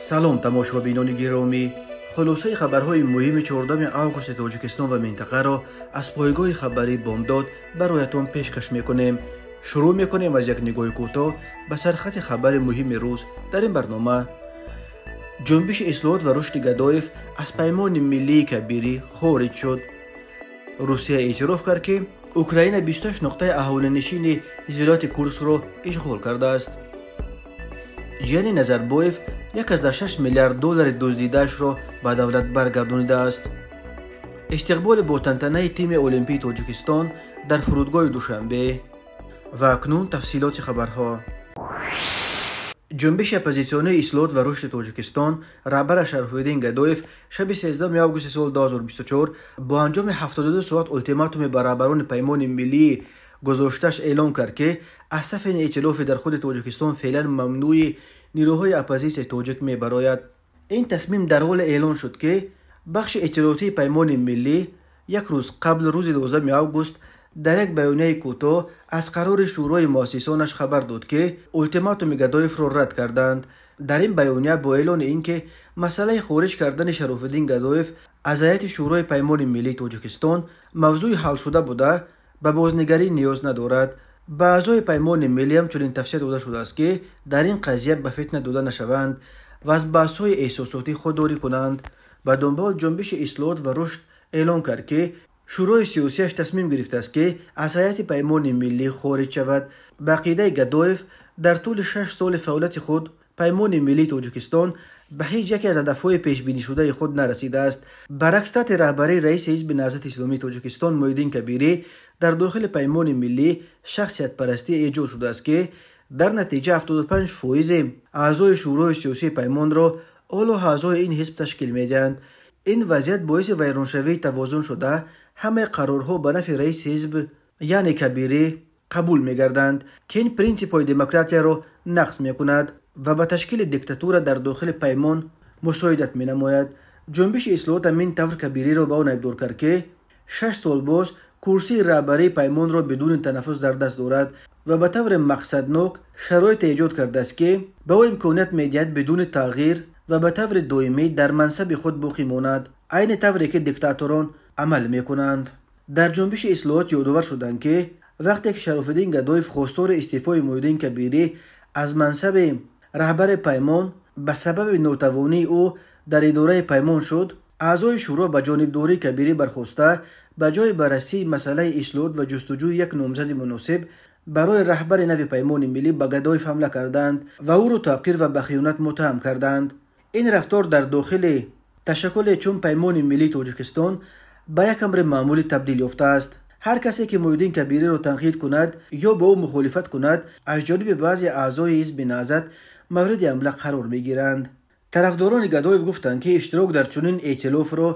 سلام تماشا بینان گرامی خلاصه خبرهای مهم 14 آگوست تاجیکستان و منطقه را از پایگاه خبری بامداد برایتان پیشکش میکنیم شروع میکنیم از یک نگاه کوتاه به سرخط خبر مهم روز در این برنامه جنبش اصلاحات و رشد گدایف از پیمان ملی کبیری خارج شد روسیه اعتراف کرد که اوکراین 28 نقطه نشین ایزولات کورس را اشغال کرده است نظر نظربایف 1,6 миллиард доллари дуздидаашро ба давлат баргардонидааст истиқболи ботантанаи тими олимпии тоҷикистон дар фурудгоҳи душанбе ва акнун тафсилоти хабарҳо ҷунбиши оппозитсионии ислоҳот ва рушди тоҷикистон раҳбар ашарфуддин гадоев шаби 13 августи соли 2024 бо анҷоми 72 соат ультиматуме ба раҳбарони паймони миллии гузошташ эълон кард ки аз сафи иътилофе дар худи тоҷикистон феълан мамнӯи нирӯҳои оппозитсияи тоҷик мебарояд ин тасмим дар ҳоле эълон шуд ки бахши иттилоотии паймони миллӣ як рӯз қабл рӯзи 12 август дар як баёнияи кӯтоҳ аз қарори шӯрои муассисонаш хабар дод ки ултиматуми гадоевро рад карданд дар ин баёния бо эълони ин ки масъалаи хориҷ кардани шаруфиддин гадоев аз ҳайати шӯрои паймони миллии тоҷикистон мавзӯи ҳал шуда буда ба бознигарӣ ниёз надорад ба аъзои паймони миллӣ ҳамчунин тавсия дода шудааст ки дар ин қазия ба фитна дода нашаванд ва аз баҳсҳои эҳсосотӣ худдорӣ кунанд ба дунбол ҷунбиши ислоҳот ва рушд эълон кард ки шӯрои сиёсияш тасмим гирифтааст ки аз ҳайати паймони миллӣ хориҷ шавад ба ақидаи гадоев дар тӯли шаш соли фаъолияти худ паймони миллии тоҷикистон ба ҳеҷ яке аз ҳадафҳои пешбинишудаи худ нарасидааст баръакс таҳти раҳбарии раиси ҳизби наҳзати исломии тоҷикистон муҳиддин кабирӣ дар дохили паймони миллӣ шахсиятпарастӣ эҷод шудааст ки дар натиҷа 75 фоизи аъзои шӯрои сиёсии паймонро оло ҳаъзои ин ҳизб ташкил медиҳанд ин вазъият боиси вайроншавии тавозун шуда ҳамаи қарорҳо ба нафи раиси ҳизб яъне кабирӣ қабул мегарданд ки ин принсипҳои демократияро нақс мекунад ва ба ташкили диктатура дар дохили паймон мусоидат менамояд ҷунбиши ислоҳот ҳамин тавр кабириро ба он айбдор кард ки шаш сол боз курсии раҳбари паймонро бидуни танаффус дар даст дорад ва ба таври мақсаднок шароите эҷод кардааст ки ба ӯ имконият медиҳад бидуни тағйир ва ба таври доимӣ дар мансаби худ боқӣ монад айни тавре ки диктаторон амал мекунанд дар ҷунбиши ислоҳот ёдовар шуданд ки вақте ки шарофиддин гадоев хостори истеъфои муҳиддин кабирӣ аз мансаби раҳбари паймон ба сабаби нотавонии ӯ дар идораи паймон шуд аъзои шӯро ба ҷонибдории кабирӣ бархоста ба ҷои баррасии масъалаи ислоҳот ва ҷустуҷӯи як номзади муносиб барои раҳбари нави паймони миллӣ ба гадоев ҳамла карданд ва ӯро таъқир ва ба хиёнат муттаҳам карданд ин рафтор дар дохили ташаккуле чун паймони миллии тоҷикистон ба як амри маъмулӣ табдил ёфтааст ҳар касе ки муҳиддин кабириро танқид кунад ё бо ӯ мухолифат кунад аз ҷониби баъзе аъзои ҳизби наҳзат мавриди ҳамла қарор мегиранд тарафдорони гадоев гуфтанд ки иштирок дар чунин эътилофро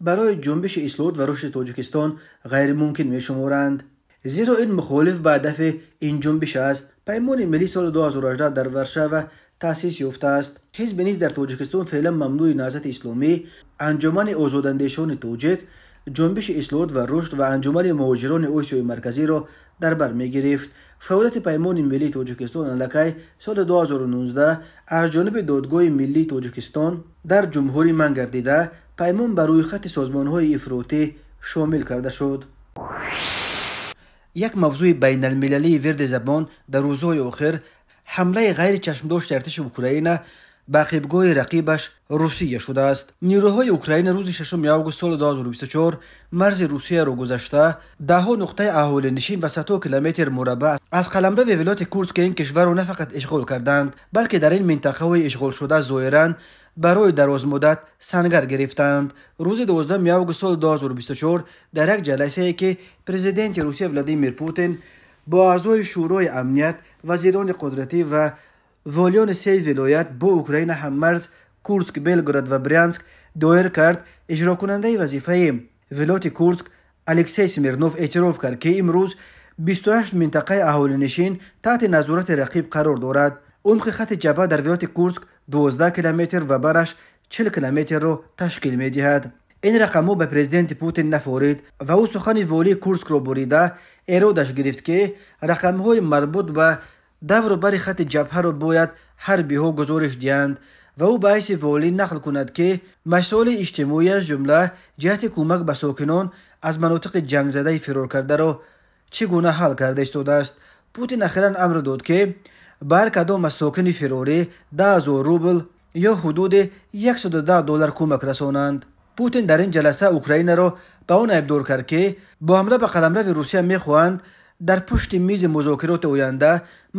برای جنبش اسلوت و رشد تاجیکستان غیر ممکن می شمارند. زیرا این مخالف به هدف این جنبش است پیمان ملی سال 2018 در ورشو تاسیس یافته است حزب نیز در تاجیکستان فعلا ممنوع نهضت اسلامی انجمن آزاداندیشان تاجیک جنبش اسلوت و رشد و انجمن مهاجران آسیای مرکزی را در بر می گرفت فعالیت پیمان ملی تاجیکستان اندکی سال 2019 از جانب دادگاه ملی تاجیکستان در جمهوری من گردیده پیمان بر روی خط های افروتی شامل کرده شد یک موضوع بین المللی ورد زبان در روزهای آخر حمله غیر چشمداشت ارتش اوکراین به خیبگاه رقیبش روسیه شده است نیروهای اوکراین روز 6 آگوست سال 2024 مرز روسیه را رو گذشته ده ها نقطه اهول نشین و 100 کیلومتر مربع از قلمرو ولایت کورسک این کشور را نه فقط اشغال کردند بلکه در این منطقه های اشغال شده ظاهرا барои дарозмуддат сангар гирифтанд рӯзи 12 август соли 2024 дар як ҷаласае ки президенти русия владимир путин бо аъзои шӯрои амният вазирони қудратӣ ва волиёни се вилоят бо украина ҳаммарз курск белград ва брянск доир кард иҷрокунандаи вазифаи вилояти курск алексей смирнов эътироф кард ки имрӯз 28 минтақаи аҳолинишин таҳти назорати рақиб қарор дорад умқи хати ҷабҳа дар вилояти курск 12 километр ва бараш 40 километрро ташкил медиҳад ин рақамҳо ба президенти путин нафорид ва ӯ сухани волии курскро бурида эродаш гирифт ки рақамҳои марбут ба давру бари хати ҷабҳаро бояд ҳарбиҳо гузориш диҳанд ва ӯ ба ҳайси волӣ нақл кунад ки масъоли иҷтимоӣ аз ҷумла ҷиҳати кӯмак ба сокинон аз манотиқи ҷангзадаи фироркардаро чӣ гуна ҳал карда истодааст путин ахиран амр дод ки бар кадом аз сокини феррорӣ даҳазор рубл ё ҳудуди 110 доллар кӯмак расонанд путин дар ин ҷаласа украинаро ба он айбдор кард ки бо ҳамла ба қаламрави русия мехоҳанд дар пушти мизи музокироти оянда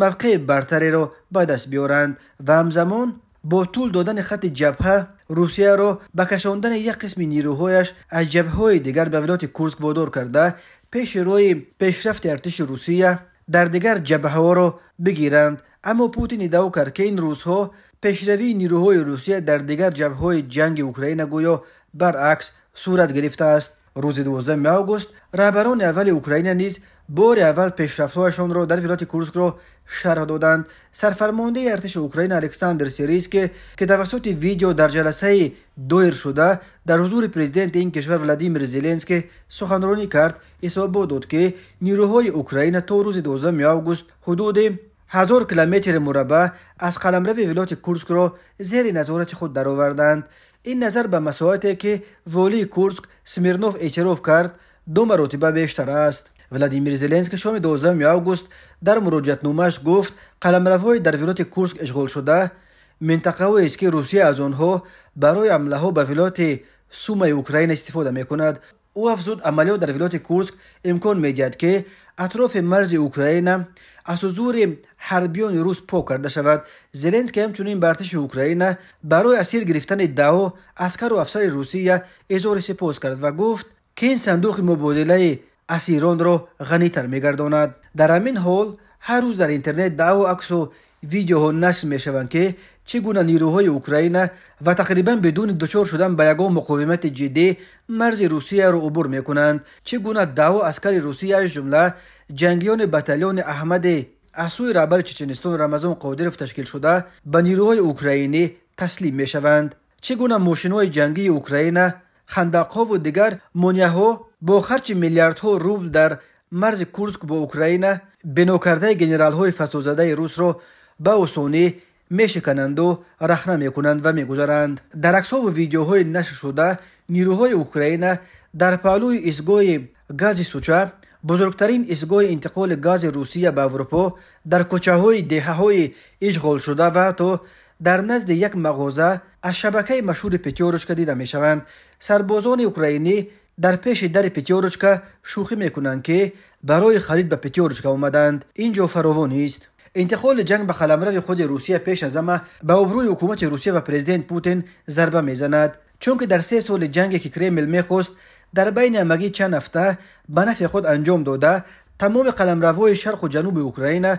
мавқеи бартареро ба даст биёранд ва ҳамзамон бо тӯл додани хати ҷабҳа русияро ба кашондани як қисми нирӯҳояш аз ҷабҳаҳои дигар ба вилояти курск водор карда пеши рӯи пешрафти артиши русия дар дигар ҷабҳаҳоро бигиранд аммо путин иддао кард ки ин рӯзҳо пешравии нирӯҳои русия дар дигар ҷабҳаҳои ҷанги украина гӯё баръакс сурат гирифтааст рӯзи 12 август раҳбарони аввали украина низ бори аввал пешрафтҳояшонро дар вилояти курскро шарҳ доданд сарфармондаи артиши украина александр сериски ки тавассути видео дар ҷаласаи доир шуда дар ҳузури президенти ин кишвар владимир зеленский суханронӣ кард ҳисобот дод ки нирӯҳои украина то рӯзи 12 август ҳудуди ҳазор километри мураббаъ аз қаламрави вилояти курскро зери назорати худ даровардаанд ин назар ба масоате ки волии курск смирнов эътироф кард ду маротиба бештар аст владимир зеленск шоми 12 август дар муроҷиатномааш гуфт қаламравҳои дар вилояти курск ишғолшуда минтақаҳоест ки русия аз онҳо барои ҳамлаҳо ба вилояти сумаи украина истифода мекунад ӯ афзуд амалиёт дар вилояти курск имкон медиҳад ки атрофи марзи украина аз ҳузури ҳарбиёни рус пок карда шавад зеленский ҳамчунин ба артиши украина барои асир гирифтани даҳо аскару афсари русия изҳори сипос кард ва гуфт ки ин сандуқи мубодилаи асиронро ғанитар мегардонад дар ҳамин ҳол ҳар рӯз дар интернет даъво аксу видеоҳо нашр мешаванд ки чӣ гуна нирӯҳои украина ва тақрибан бидуни дучор шудан ба ягон муқовимати ҷиддӣ марзи русияро убур мекунанд чӣ гуна даъво аскари русия аз ҷумла ҷангиёни батальёни аҳмади аз сӯи раҳбари чеченистон рамазон қодиров ташкил шуда ба нирӯҳои украинӣ таслим мешаванд чӣ гуна мошинҳои ҷангии украина хандақҳову дигар монияҳо бо харчи миллиардҳо рубл дар марзи курск бо украина бино кардаи генералҳои фасодзадаи русро ба осонӣ мешикананду рахна мекунанд ва мегузаранд дар аксҳову видеоҳои нашр шуда нирӯҳои украина дар паҳлӯи истгоҳи гази суча бузургтарин истгоҳи интиқоли гази русия ба аврупо дар кӯчаҳои деҳаҳои ишғолшуда ва ҳатто дар назди як мағоза аз шабакаи машҳури петёрочка дида мешаванд сарбозони украинӣ дар пеши дари петёрочка шӯхӣ мекунанд ки барои харид ба петёрочка омаданд ин ҷо фаровон нест интиқоли ҷанг ба қаламрави худи русия пеш аз ҳама ба обрӯи ҳукумати русия ва президент путин зарба мезанад чунки дар се соли ҷанге ки кремл мехост дар байни ҳамагӣ чанд ҳафта ба нафи худ анҷом дода тамоми қаламравҳои шарқу ҷануби украина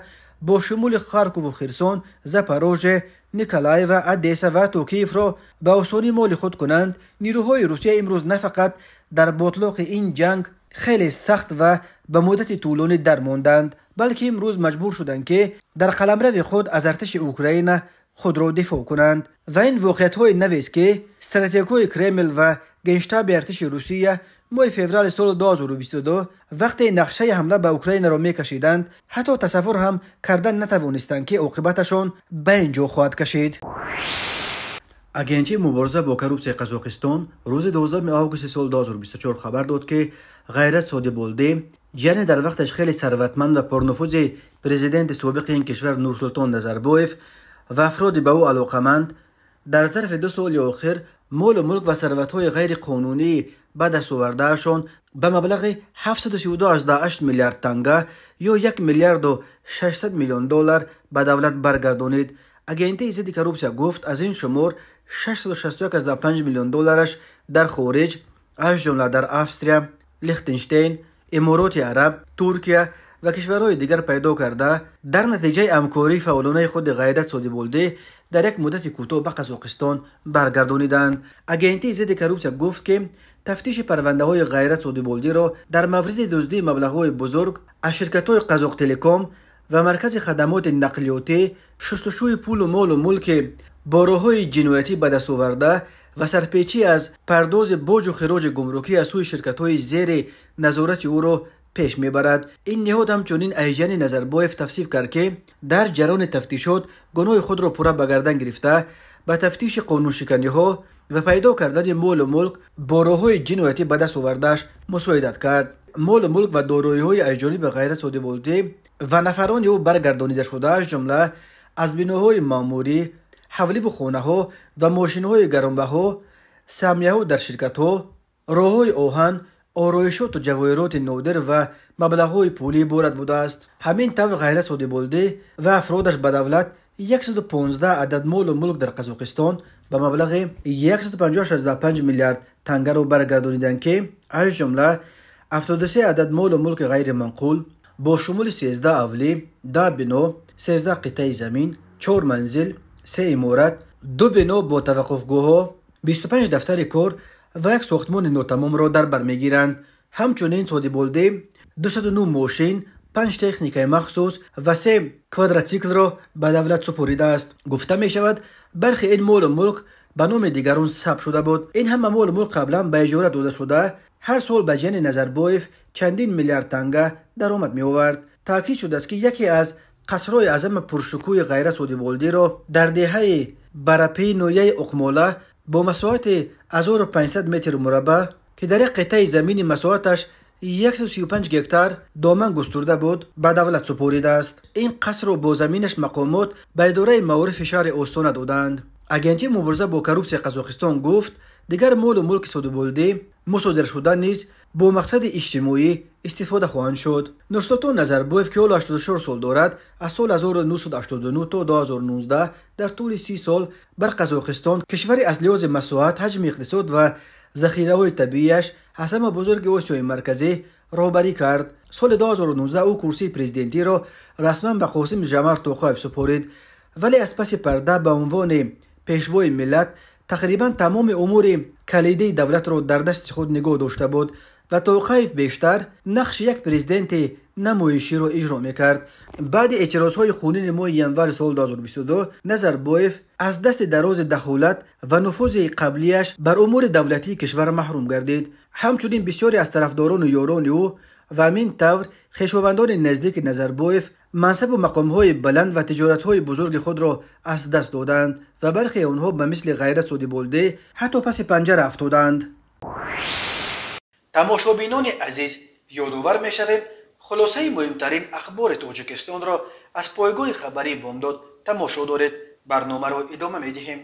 бо шумули харкову херсон запорожя николаева одесса ва токиевро ба осонӣ моли худ кунанд нирӯҳои русия имрӯз на фақат дар ботлоқи ин ҷанг хеле сахт ва ба муддати тӯлонӣ дармонданд балки имрӯз маҷбур шуданд ки дар қаламрави худ аз артиши украина худро дифоъ кунанд ва ин воқеиятҳои навест ки стратегҳои кремл ва گینشتا به ارتش روسیه موی فوریال سال 2022 وقتی نقشه حمله به اوکراین را میکشیدند حتی تصور هم کردن نتوانستند که عاقبتشان به اینجا خواهد کشید اگرچه مبارزه با کروپسی قزاقستان روز 12 آگوست سال 2024 خبر داد که غیرت ساده بولدی یعنی در وقتش خیلی ثروتمند و پرنفوذ پرزیدنت سابق این کشور نورسلطان نظربایف و افراد به او علاقمند در ظرف دو سال آخر مول و ملک و سروت های غیر قانونی به دست وردهشان به مبلغ 732.8 میلیارد تنگه یا یک میلیارد و 600 میلیون دلار به دولت برگردانید. اگه این تیزی گفت از این شمار 661.5 میلیون دلارش در خارج از جمله در افستریا، لیختنشتین، امارات عرب، ترکیه، ва кишварҳои дигар пайдо карда дар натиҷаи ҳамкории фаъолонаи худи ғайрат содиболдӣ дар як муддати кӯтоҳ ба қазоқистон баргардониданд агентии зидди коррупсия гуфт ки тафтиши парвандаҳои ғайрат содиболдиро дар мавриди дуздии маблағҳои бузург аз ширкатҳои қазоқтелеком ва маркази хадамоти нақлиётӣ шустушӯи пулу молу мулки бороҳои ҷиноятӣ ба даст оварда ва сарпечӣ аз пардози боҷу хироҷи гумрукӣ аз сӯи ширкатҳои зери назорати ӯро پیش میبرد این نهاد همچنین نظر نظربایف تفسیف کرد که در جران تفتیشات گناه خود را پورا به گردن گرفته به تفتیش قانون شکنی ها و پیدا کردن مول و ملک باراهای جنویتی به دست آوردهاش مساعدت کرد مول و ملک و دارایی های ایجانی به غیر سودی بولده و نفران او برگردانیده شده جمله از بناهای ماموری حولی و خونه ها و ماشین های گرانبها ها در شرکت ها آهن ороишоту ҷавоироти нодир ва маблағҳои пулӣ иборат будааст ҳамин тавр ғайрат содиболдӣ ва афродаш ба давлат 115 адад молу мулк дар қазоқистон ба маблағи 155 миллиард тангаро баргардонидан ки аз ҷумла 73 адад молу мулки ғайриманқул бо шумули 13 авлӣ 10 бино 13 қитъаи замин 4 манзил 3 иморат 2 бино бо таваққуфгӯҳҳо 25 дафтари кор و یک ساختمان نوتمام را در بر میگیرند همچنین سادی بولدی 209 ماشین 5 تکنیکای مخصوص و سه کوادراتیکل را به دولت سپریده است گفته می شود برخی این مول و ملک به نام دیگران سب شده بود این همه مال و ملک قبلا به اجاره داده شده هر سال به جن نظر بایف چندین میلیارد تنگه در آمد می آورد تاکید شده است که یکی از قصرهای اعظم پرشکوی غیرت را در دهه برپی نویه бо масоҳати 1500 метр мураббаъ ки дар як қитъаи замини масоҳаташ 135 гектар доман густурда буд ба давлат супоридааст ин қасрро бо заминаш мақомот ба идораи маорифи шаҳри остона доданд агенти мубориза бо коррупсия қазоқистон гуфт дигар молу мулки содиболдӣ мусодиршуда низ با مقصد اجتماعی استفاده خواهند شد. نورسلطان نظر بایف که حال 84 سال دارد از سال 1989 تا 2019 در طول سی سال بر قزاقستان کشوری از لحاظ مساحت حجم اقتصاد و زخیره های طبیعیش حسام بزرگی بزرگ آسیای مرکزی رهبری کرد. سال 2019 او کرسی پریزیدنتی را رسما به قاسم جمر توخایف سپارید ولی از پس پرده به عنوان پیشوای ملت تقریبا تمام امور کلیدی دولت را در دست خود نگاه داشته بود و توقیف بیشتر نقش یک پرزیدنت نمایشی رو اجرا میکرد بعد های خونین ماه ینور سال 2022 نظر بایف از دست دراز دخولت و نفوذ قبلیش بر امور دولتی کشور محروم گردید همچنین بسیاری از طرفداران و یاران او و همین طور خیشاوندان نزدیک نظر بایف منصب و مقام های بلند و تجارت های بزرگ خود را از دست دادند و برخی آنها به مثل غیرت سودی بولده حتی پس پنجره افتادند тамошобинони азиз ёдовар мешавем хулосаи муҳимтарин ахбори тоҷикистонро аз пойгоҳи хабарии бомдод тамошо доред барномаро идома медиҳем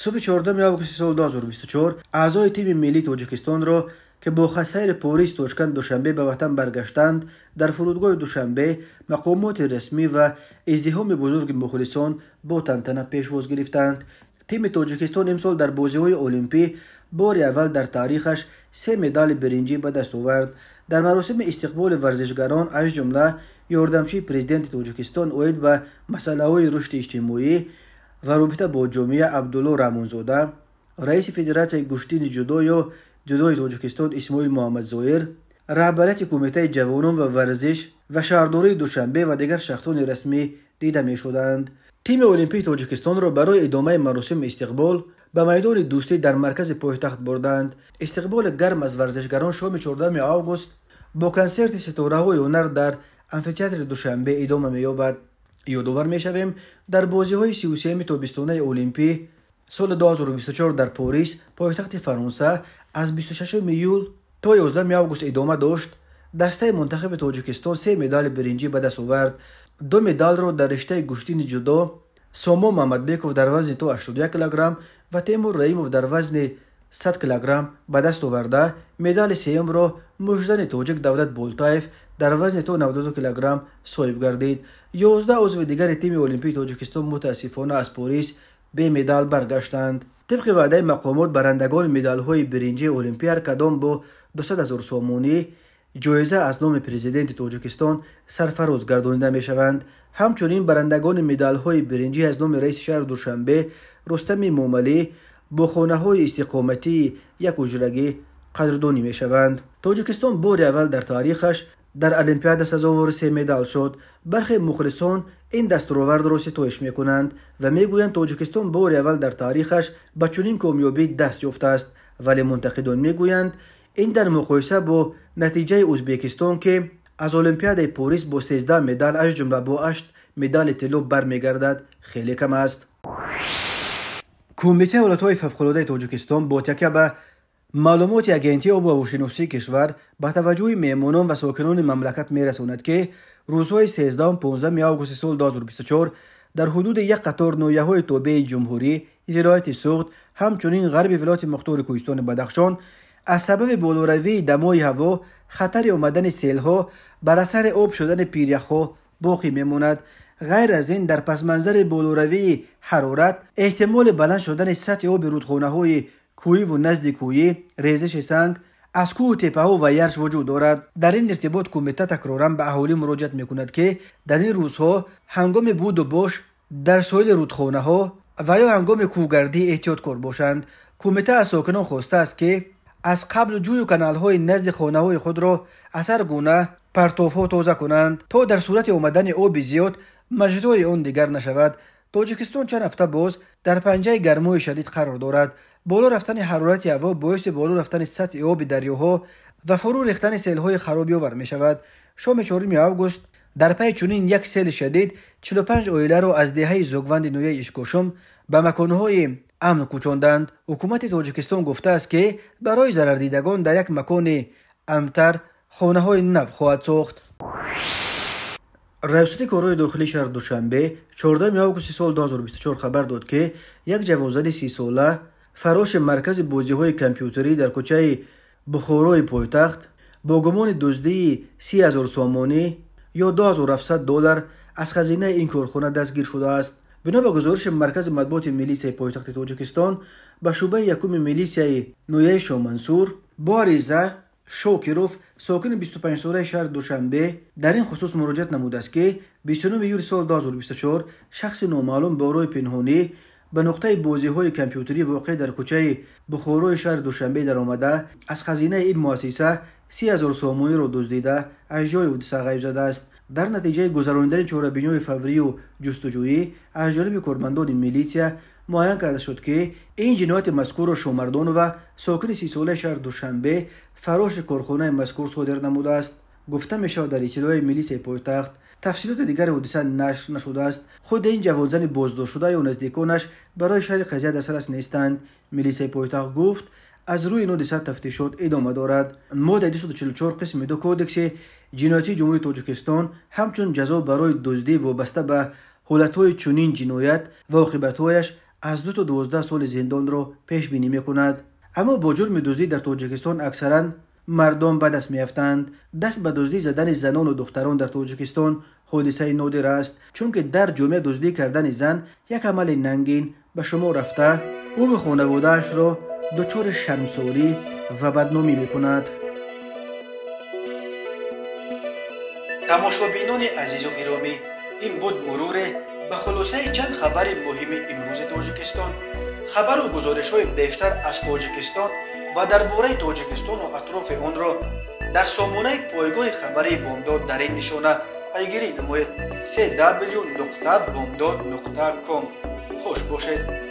субҳи 14 августи соли 2024 аъзои тими миллии тоҷикистонро ки бо хасайри порис тоҷкан душанбе ба ватан баргаштанд дар фурудгоҳи душанбе мақомоти расмӣ ва издиҳоми бузурги мухлисон бо тантана пешвоз гирифтанд тими тоҷикистон имсол дар бозиҳои олимпӣ бори аввал дар таърихаш се медали биринҷӣ ба даст овард дар маросими истиқболи варзишгарон аз ҷумла ёрдамчии президенти тоҷикистон оид ба масъалаҳои рушди иҷтимоӣ ва робита бо ҷомеа абдулло раҳмонзода раиси федератсияи гӯштини ҷудо ё ҷудои тоҷикистон исмоил муҳаммадзоир раҳбарияти кумитаи ҷавонон ва варзиш ва шаҳрдории душанбе ва дигар шахсони расмӣ дида мешуданд тими олимпии тоҷикистонро барои идомаи маросими истиқбол ба майдони дӯстӣ дар маркази пойтахт бурданд истиқболи гарм аз варзишгарон шоми 14 август бо консерти ситораҳои ҳунар дар амфитеатри душанбе идома меёбад ёдовар мешавем дар бозиҳои 33 тобистонаи олимпӣ соли 2024 дар порис пойтахти фаронса аз 26 июл то 11 август идома дошт дастаи мунтахиби тоҷикистон се медали биринҷӣ ба даст овард ду медалро дар риштаи гӯштини ҷудо сомо маҳмадбеков дар вазни то 81 кг و تیمور رایموف در وزن 100 کیلوگرم به دست آورده مدال سیم را مجدن توجک دولت بولتایف در وزن تو 92 کیلوگرم صاحب گردید 11 عضو دیگر تیم المپیک تاجیکستان متاسفانه از پاریس به مدال برگشتند طبق وعده مقامات برندگان مدال های برنجی المپی هر کدام با 200 هزار سومونی جایزه از نام پرزیدنت تاجیکستان سرفراز گردانیده می شوند همچنین برندگان مدال های برنجی از نام رئیس شهر دوشنبه رستم موملی با خانه های استقامتی یک اجرگی قدردانی می شوند. تاجکستان بار اول در تاریخش در الیمپیاد سزاوار سه مدال شد. برخی مخلصان این دستروورد را ستایش می کنند و می گویند تاجکستان بار اول در تاریخش به چنین کامیابی دست یافته است ولی منتقدان می گویند این در مقایسه با نتیجه اوزبیکستان که از اولمپیاد پوریس با 13 مدال از جمله با 8 مدال طلا برمیگردد خیلی کم است کمیته اولاتوی ففخلوده توجکستان با تکیه به معلومات اگنتی او با وشنوسی کشور به توجه میمونان و ساکنان مملکت میرساند که روزهای 13 و 15 آگوست سال 2024 در حدود یک قطار نویه های توبه جمهوری ولایت سوخت همچنین غرب ولایت مختار کویستان بدخشان از سبب بلوروی دمای هوا خطر اومدن سیل ها بر اثر آب شدن پیریخو، باقی میموند غیر از این در پس منظر بلوروی حرارت احتمال بلند شدن سطح آب رودخانه های کوی و نزد کوی ریزش سنگ از کوه تپه ها و یرش وجود دارد در این ارتباط کمیته تکرارا به اهالی مراجعت میکند که در این روزها هنگام بود و باش در سایل رودخانه ها و یا هنگام کوگردی احتیاط کار باشند کمیته از ساکنان خواسته است که از قبل جوی کانال های نزد خانه های خود را اثر گونه پرتوف ها توزه کنند تا در صورت اومدن او زیاد مجدوی اون دیگر نشود تاجیکستان چند هفته باز در پنجه گرمای شدید قرار دارد بالا رفتن حرارت هوا باعث بالا رفتن سطح آب دریاها و فرو ریختن سیل های خرابی آور می شود شام 4 آگوست در پای چنین یک سیل شدید 45 اویله را از دهه زوگوند نوی اشکوشم به مکانهای امن کوچاندند حکومت تاجیکستان گفته است که برای ضرردیدگان در یک مکان امتر خانه های نو خواهد ساخت ریاست کارهای داخلی شهر دوشنبه 14 آگوست سال 2024 خبر داد که یک جوانزن سی ساله فراش مرکز بازی های کمپیوتری در کوچه بخورای پایتخت با گمان دزدی سی هزار سامانی یا 2700 دلار از خزینه این کارخانه دستگیر شده است بنا به گزارش مرکز مطبوعات ملیسی پایتخت توجکستان به شعبه یکم ملیسی نویش و منصور باریزا شوکیروف ساکن 25 ساله شهر دوشنبه در این خصوص مراجعه نمود است که 29 یوری سال 2024 شخص نامعلوم با روی پنهانی به نقطه بازی های کامپیوتری واقع در کوچه بخورو شهر دوشنبه در آمده از خزینه این مؤسسه 30000 سومونی را دزدیده از جای و سغی غیب است در نتیجه گذراندن چهارمبینیهای فوری و جستجویی از جانب کارمندان میلیسیا معین کرده شد که این جنایت مذکور را شومردان و ساکن سی ساله شهر دوشنبه فراش کارخانه مذکور صادر نموده است گفته می شود در اطلاع میلیسیا پایتخت تفصیلات دیگر حدیثا نشر نشده است خود این جوانزن بازداشت شده و نزدیکانش برای شهر قضیه دسترس نیستند میلیسیا پایتخت گفت از روی نو حادثه تفتیشات ادامه دارد ماده 244 قسم دو کودکس جنایتی جمهوری تاجیکستان همچون جزا برای دزدی وابسته به حالتهای چنین جنایت و عاقبتهایش از دو تا دوازده سال زندان را پیش بینی میکند اما با جرم دزدی در تاجیکستان اکثرا مردم به دست میافتند دست به دزدی زدن زنان و دختران در تاجیکستان حادثه نادر است چون که در جامعه دزدی کردن زن یک عمل ننگین به شما رفته او به خانوادهاش را дучор шармсорӣ ва бадномӣ мекунад тамошобинони азизу гиромӣ ин буд муруре ба хулосаи чанд хабари муҳими имрӯзи тоҷикистон хабару гузоришҳои бештар аз тоҷикистон ва дар бораи тоҷикистону атрофи онро дар сомонаи пойгоҳи хабари бомдод дар ин нишона пайгирӣ намоед с w бомдод ком хуш бошед